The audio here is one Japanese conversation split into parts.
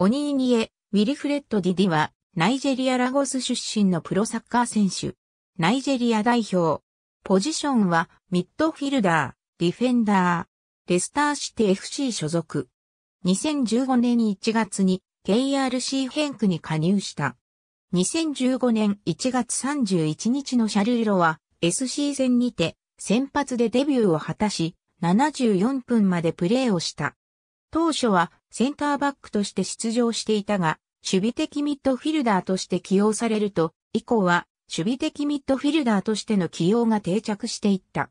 オニーニエ、ウィリフレッド・ディディは、ナイジェリア・ラゴス出身のプロサッカー選手。ナイジェリア代表。ポジションは、ミッドフィルダー、ディフェンダー。レスターシティ FC 所属。2015年1月に KRC ンクに加入した。2015年1月31日のシャルリロは SC 戦にて先発でデビューを果たし、74分までプレーをした。当初はセンターバックとして出場していたが、守備的ミッドフィルダーとして起用されると、以降は守備的ミッドフィルダーとしての起用が定着していった。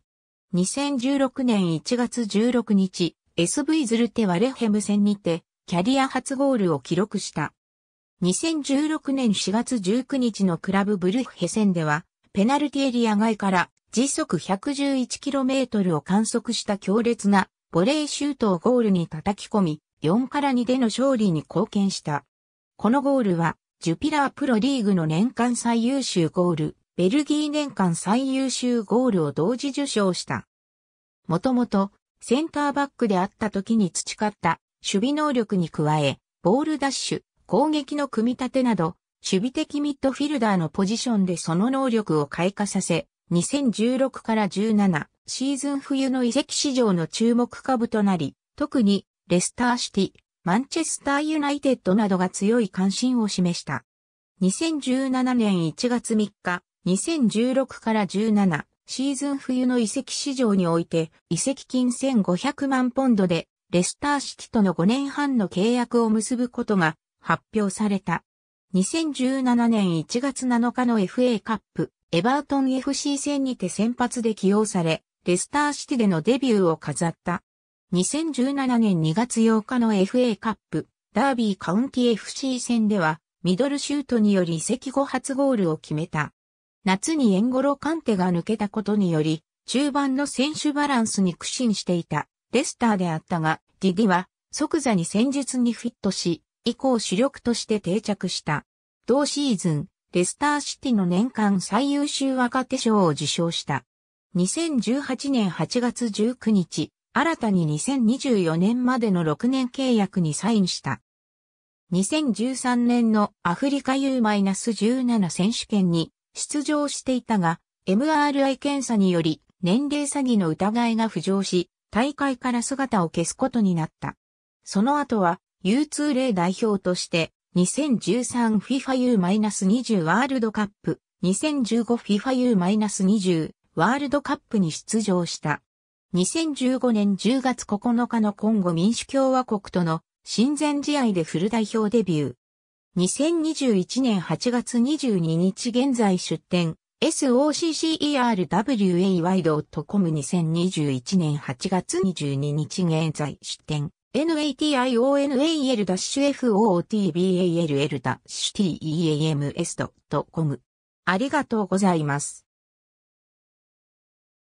2016年1月16日、SV ズルテワレヘム戦にて、キャリア初ゴールを記録した。2016年4月19日のクラブブルッヘ戦では、ペナルティエリア外から時速 111km を観測した強烈なボレーシュートをゴールに叩き込み、4から2での勝利に貢献した。このゴールは、ジュピラープロリーグの年間最優秀ゴール、ベルギー年間最優秀ゴールを同時受賞した。もともと、センターバックであった時に培った守備能力に加え、ボールダッシュ、攻撃の組み立てなど、守備的ミッドフィルダーのポジションでその能力を開花させ、2016から17、シーズン冬の移籍市場の注目株となり、特にレスターシティ、マンチェスターユナイテッドなどが強い関心を示した。2017年1月3日、2016から17シーズン冬の移籍市場において、移籍金1500万ポンドで、レスターシティとの5年半の契約を結ぶことが発表された。2017年1月7日の FA カップ、エバートン FC 戦にて先発で起用され、レスターシティでのデビューを飾った。2017年2月8日の FA カップ、ダービーカウンティ FC 戦では、ミドルシュートにより移籍後初ゴールを決めた。夏にエンゴロカンテが抜けたことにより、中盤の選手バランスに苦心していた、レスターであったが、ディディは即座に戦術にフィットし、以降主力として定着した。同シーズン、レスターシティの年間最優秀若手賞を受賞した。2018年8月19日、新たに2024年までの6年契約にサインした。2013年のアフリカ U-17 選手権に出場していたが、MRI 検査により年齢詐欺の疑いが浮上し、大会から姿を消すことになった。その後は U2 例代表として 2013FIFA U-20 ワールドカップ、2015FIFA U-20 ワールドカップに出場した。2015年10月9日のコンゴ民主共和国との親善試合でフル代表デビュー。2021年8月22日現在出展 soccerwaywide.com2021 年8月22日現在出展 national-football-teams.com ありがとうございます。